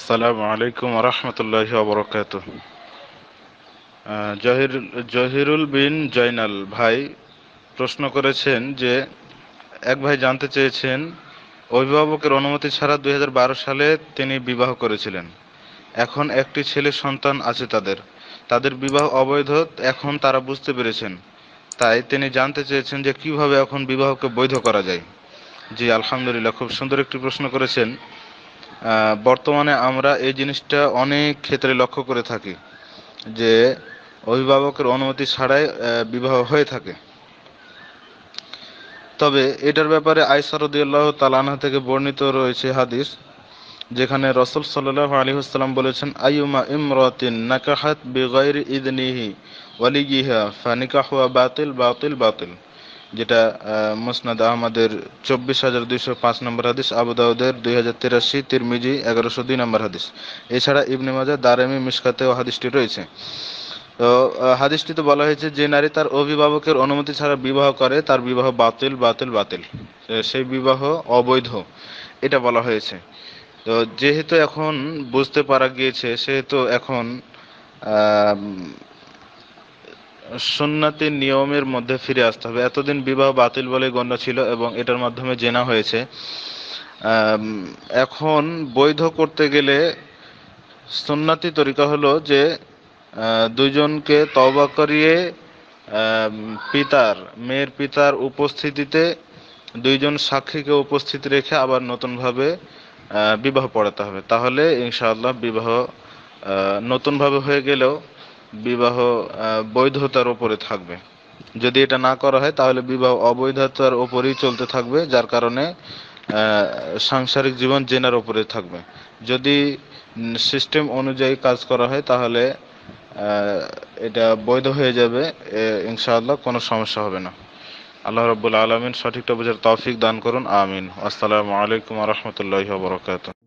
আসসালামু আলাইকুম রহমতুল্লাহ বরকাত জহির জহিরুল বিন জয়নাল ভাই প্রশ্ন করেছেন যে এক ভাই জানতে চেয়েছেন অভিভাবকের অনুমতি ছাড়া দুই সালে তিনি বিবাহ করেছিলেন এখন একটি ছেলে সন্তান আছে তাদের তাদের বিবাহ অবৈধ এখন তারা বুঝতে পেরেছেন তাই তিনি জানতে চেয়েছেন যে কিভাবে এখন বিবাহকে বৈধ করা যায় জি আলহামদুলিল্লাহ খুব সুন্দর একটি প্রশ্ন করেছেন বর্তমানে আমরা এই জিনিসটা অনেক ক্ষেত্রে লক্ষ্য করে থাকি যে অভিভাবকের অনুমতি ছাড়াই বিবাহ হয়ে থাকে তবে এটার ব্যাপারে আইসারদুল্লাহ তালানা থেকে বর্ণিত রয়েছে হাদিস যেখানে রসুল সাল্লাহ আলী হাসলাম বলেছেন আইউমা ইমরাতিন নাকাহাত বেগাইর ইদনিহি ওয়ালিগিহা ফানিকাহুয়া বাতিল বাতিল বাতিল যেটা মুসনাদ আহমদের চব্বিশ হাজার দুইশো পাঁচ নম্বর হাদিস আবুদাউদের দুই হাজার তিরাশি তিরমিজি এগারোশো দুই নম্বর হাদিস এছাড়া ইবনে মাজা দারেমি মিসকাতেও হাদিসটি রয়েছে তো হাদিসটিতে বলা হয়েছে যে নারী তার অভিভাবকের অনুমতি ছাড়া বিবাহ করে তার বিবাহ বাতিল বাতিল বাতিল সেই বিবাহ অবৈধ এটা বলা হয়েছে তো যেহেতু এখন বুঝতে পারা গিয়েছে সেহেতু এখন সুন্নাতি নিয়মের মধ্যে ফিরে আসতে হবে এতদিন বিবাহ বাতিল বলে গণ্য ছিল এবং এটার মাধ্যমে জেনা হয়েছে এখন বৈধ করতে গেলে সুন্নাতি তরিকা হলো যে দুজনকে তবা করিয়ে পিতার মেয়ের পিতার উপস্থিতিতে দুইজন সাক্ষীকে উপস্থিত রেখে আবার নতুনভাবে বিবাহ পড়াতে হবে তাহলে ইনশাআল্লাহ বিবাহ নতুনভাবে হয়ে গেলেও বিবাহ বৈধতার ওপরে থাকবে যদি এটা না করা হয় তাহলে বিবাহ অবৈধতার ওপরেই চলতে থাকবে যার কারণে সাংসারিক জীবন জেনার ওপরে থাকবে যদি সিস্টেম অনুযায়ী কাজ করা হয় তাহলে এটা বৈধ হয়ে যাবে ইনশাআল্লাহ কোনো সমস্যা হবে না আল্লাহ রবুল্লা আলমিন সঠিকটা বোঝার তৌফিক দান করুন আমিন আসসালামু আলাইকুম রহমতুল্লাহ বরকাত